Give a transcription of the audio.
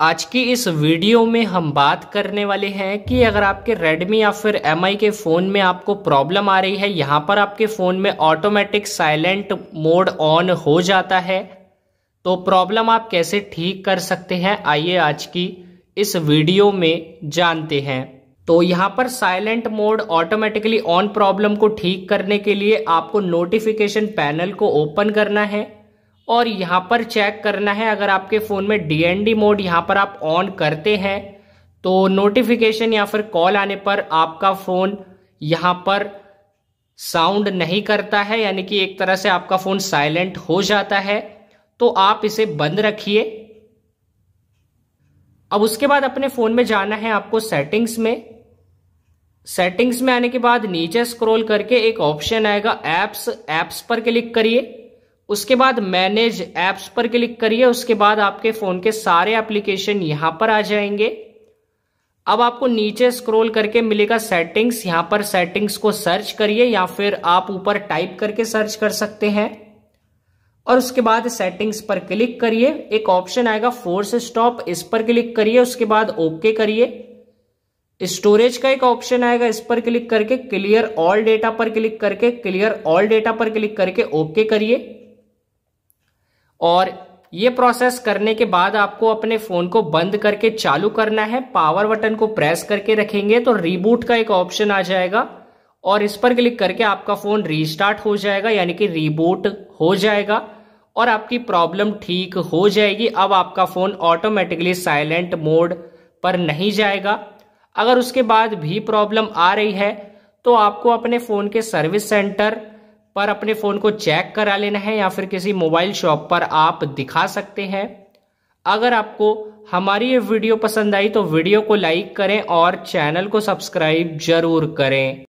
आज की इस वीडियो में हम बात करने वाले हैं कि अगर आपके Redmi या फिर MI के फ़ोन में आपको प्रॉब्लम आ रही है यहाँ पर आपके फ़ोन में ऑटोमेटिक साइलेंट मोड ऑन हो जाता है तो प्रॉब्लम आप कैसे ठीक कर सकते हैं आइए आज की इस वीडियो में जानते हैं तो यहाँ पर silent mode automatically on problem को ठीक करने के लिए आपको नोटिफिकेशन पैनल को ओपन करना है और यहाँ पर चेक करना है अगर आपके फ़ोन में डी मोड यहाँ पर आप ऑन करते हैं तो नोटिफिकेशन या फिर कॉल आने पर आपका फ़ोन यहाँ पर साउंड नहीं करता है यानी कि एक तरह से आपका फ़ोन साइलेंट हो जाता है तो आप इसे बंद रखिए अब उसके बाद अपने फ़ोन में जाना है आपको सेटिंग्स में सेटिंग्स में आने के बाद नीचे स्क्रॉल करके एक ऑप्शन आएगा एप्स एप्स पर क्लिक करिए उसके बाद मैनेज एप्स पर क्लिक करिए उसके बाद आपके फ़ोन के सारे एप्लीकेशन यहां पर आ जाएंगे अब आपको नीचे स्क्रॉल करके मिलेगा सेटिंग्स यहां पर सेटिंग्स को सर्च करिए या फिर आप ऊपर टाइप करके सर्च कर सकते हैं और उसके बाद सेटिंग्स पर क्लिक करिए एक ऑप्शन आएगा फोर्स स्टॉप इस पर क्लिक करिए उसके बाद ओके करिए स्टोरेज का एक ऑप्शन आएगा इस पर क्लिक करके क्लियर ऑल डेटा पर क्लिक करके क्लियर ऑल डेटा पर क्लिक करके ओके करिए और ये प्रोसेस करने के बाद आपको अपने फोन को बंद करके चालू करना है पावर बटन को प्रेस करके रखेंगे तो रीबूट का एक ऑप्शन आ जाएगा और इस पर क्लिक करके आपका फोन रीस्टार्ट हो जाएगा यानी कि रीबूट हो जाएगा और आपकी प्रॉब्लम ठीक हो जाएगी अब आपका फोन ऑटोमेटिकली साइलेंट मोड पर नहीं जाएगा अगर उसके बाद भी प्रॉब्लम आ रही है तो आपको अपने फोन के सर्विस सेंटर पर अपने फ़ोन को चेक करा लेना है या फिर किसी मोबाइल शॉप पर आप दिखा सकते हैं अगर आपको हमारी ये वीडियो पसंद आई तो वीडियो को लाइक करें और चैनल को सब्सक्राइब जरूर करें